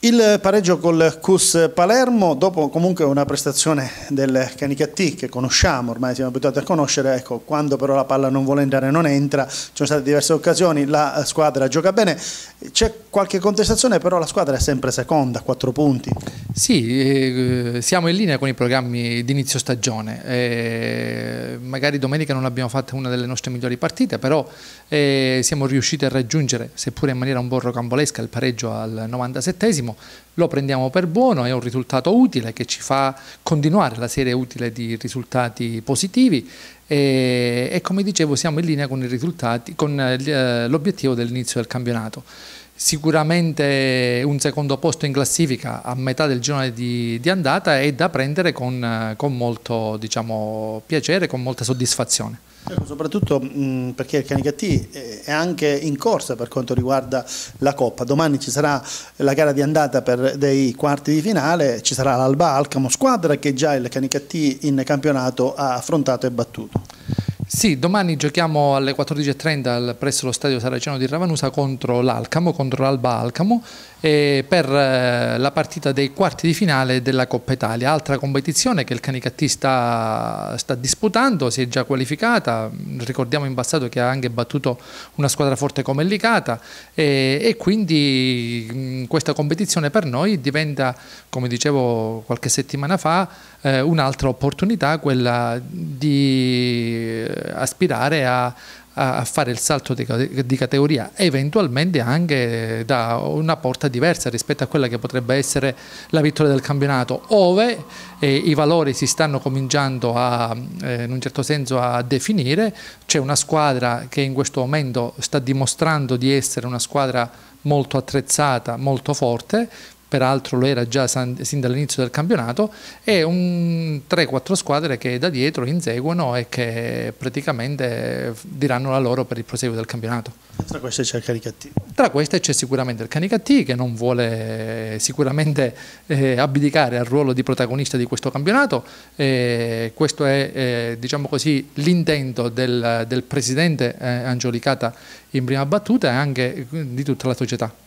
Il pareggio col Cus Palermo, dopo comunque una prestazione del Canicattì che conosciamo, ormai siamo abituati a conoscere, ecco, quando però la palla non vuole entrare non entra, ci sono state diverse occasioni, la squadra gioca bene, c'è qualche contestazione però la squadra è sempre seconda, quattro punti. Sì, eh, siamo in linea con i programmi d'inizio stagione, eh, magari domenica non abbiamo fatto una delle nostre migliori partite, però eh, siamo riusciti a raggiungere, seppure in maniera un po' rocambolesca, il pareggio al 97 esimo lo prendiamo per buono, è un risultato utile che ci fa continuare la serie utile di risultati positivi e, e come dicevo siamo in linea con, con eh, eh, l'obiettivo dell'inizio del campionato sicuramente un secondo posto in classifica a metà del girone di, di andata e da prendere con, con molto diciamo, piacere, con molta soddisfazione. Ecco, soprattutto mh, perché il Canicattì è anche in corsa per quanto riguarda la Coppa. Domani ci sarà la gara di andata per dei quarti di finale, ci sarà l'Alba Alcamo, squadra che già il Canicattì in campionato ha affrontato e battuto. Sì, domani giochiamo alle 14.30 presso lo stadio Saraceno di Ravanusa contro l'Alcamo, contro l'Alba Alcamo per eh, la partita dei quarti di finale della Coppa Italia, altra competizione che il Canicattista sta disputando, si è già qualificata, ricordiamo in passato che ha anche battuto una squadra forte come Licata e, e quindi mm, questa competizione per noi diventa, come dicevo qualche settimana fa, eh, un'altra opportunità, quella di aspirare a, a fare il salto di, categoria, eventualmente anche da una porta diversa rispetto a quella che potrebbe essere la vittoria del campionato, ove eh, i valori si stanno cominciando a, eh, in un certo senso a definire, c'è una squadra che in questo momento sta dimostrando di essere una squadra molto attrezzata, molto forte, peraltro lo era già sin dall'inizio del campionato, e 3-4 squadre che da dietro inseguono e che praticamente diranno la loro per il proseguo del campionato. Tra queste c'è il Canicattì? Tra queste c'è sicuramente il Canicattì che non vuole eh, sicuramente eh, abdicare al ruolo di protagonista di questo campionato, eh, questo è eh, diciamo così, l'intento del, del, presidente eh, Angiolicata in prima battuta e anche eh, di tutta la società.